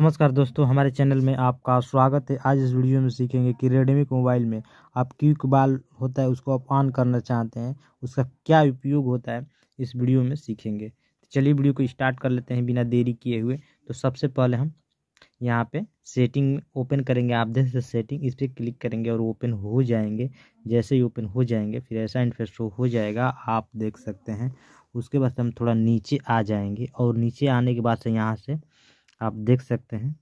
नमस्कार दोस्तों हमारे चैनल में आपका स्वागत है आज इस वीडियो में सीखेंगे कि रेडमी के मोबाइल में आप क्यूक बाल होता है उसको आप ऑन करना चाहते हैं उसका क्या उपयोग होता है इस वीडियो में सीखेंगे तो चलिए वीडियो को स्टार्ट कर लेते हैं बिना देरी किए हुए तो सबसे पहले हम यहाँ पे सेटिंग ओपन करेंगे आप देख सकते सेटिंग इस पर क्लिक करेंगे और ओपन हो जाएंगे जैसे ही ओपन हो जाएंगे फिर ऐसा इंटरफेस शो हो जाएगा आप देख सकते हैं उसके बाद हम थोड़ा नीचे आ जाएंगे और नीचे आने के बाद से यहाँ से आप देख सकते हैं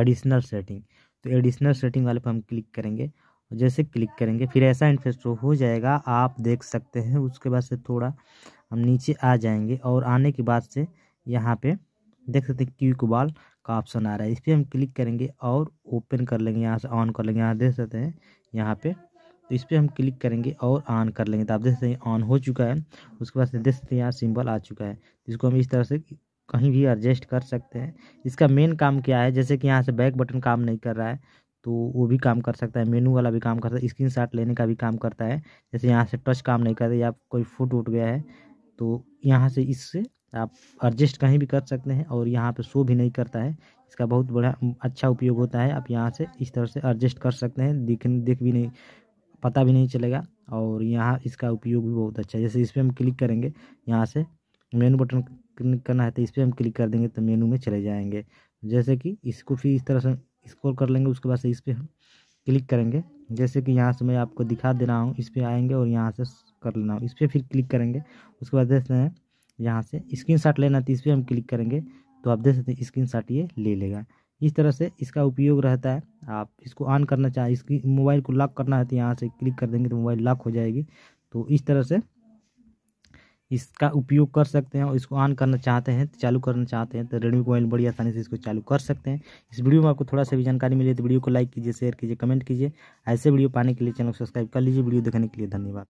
एडिशनल सेटिंग तो एडिशनल सेटिंग वाले पर हम क्लिक करेंगे और जैसे क्लिक करेंगे फिर ऐसा इंटरेस्ट हो जाएगा आप देख सकते हैं उसके बाद से थोड़ा हम नीचे आ जाएंगे और आने के बाद से यहाँ पे देख सकते हैं क्यू कुबाल का ऑप्शन आ रहा है इस पर हम क्लिक करेंगे और ओपन कर लेंगे यहाँ से ऑन कर लेंगे यहाँ देख सकते हैं यहाँ पे तो इस पर हम क्लिक करेंगे और ऑन कर लेंगे तो आप देख सकते हैं ऑन हो चुका है उसके बाद देख सकते हैं यहाँ सिंबल आ चुका है इसको हम इस तरह से कहीं भी एडजस्ट कर सकते हैं इसका मेन काम क्या है जैसे कि यहाँ से बैक बटन काम नहीं कर रहा है तो वो भी काम कर सकता है मेनू वाला भी काम कर सकता है स्क्रीन शॉट लेने का भी काम करता है जैसे यहाँ से टच काम नहीं कर रहा या कोई फुट उठ गया है तो यहाँ से इससे आप एडजस्ट कहीं भी कर सकते हैं और यहाँ पे शो भी नहीं करता है इसका बहुत बड़ा अच्छा उपयोग होता है आप यहाँ से इस तरह से एडजस्ट कर सकते हैं दिख दिख भी नहीं पता भी नहीं चलेगा और यहाँ इसका उपयोग भी बहुत अच्छा है जैसे इस पर हम क्लिक करेंगे यहाँ से मेनू बटन क्लिक करना है तो इस पर हम क्लिक कर देंगे तो मेनू में चले जाएंगे जैसे कि इसको फिर इस तरह से स्क्रॉल कर लेंगे उसके बाद से इस पर हम क्लिक करेंगे जैसे कि यहाँ से मैं आपको दिखा दे रहा हूँ इस पर आएंगे और यहाँ से कर लेना इस पर फिर क्लिक करेंगे उसके बाद जैसे यहाँ से स्क्रीन लेना तो इस पर हम क्लिक करेंगे तो आप देख सकते हैं स्क्रीन ये ले लेगा इस तरह से इसका उपयोग रहता है आप इसको ऑन करना चाहें इसकी मोबाइल को लॉक करना है तो यहाँ से क्लिक कर देंगे तो मोबाइल लॉक हो जाएगी तो इस तरह से इसका उपयोग कर सकते हैं और इसको ऑन करना चाहते हैं चालू करना चाहते हैं तो रेडमी मोबाइल बड़ी आसानी से इसको चालू कर सकते हैं इस वीडियो में आपको थोड़ा सा भी जानकारी मिले तो वीडियो को लाइक कीजिए शेयर कीजिए कमेंट कीजिए ऐसे वीडियो पाने के लिए चैनल को सब्सक्राइब कर लीजिए वीडियो देखने के लिए धन्यवाद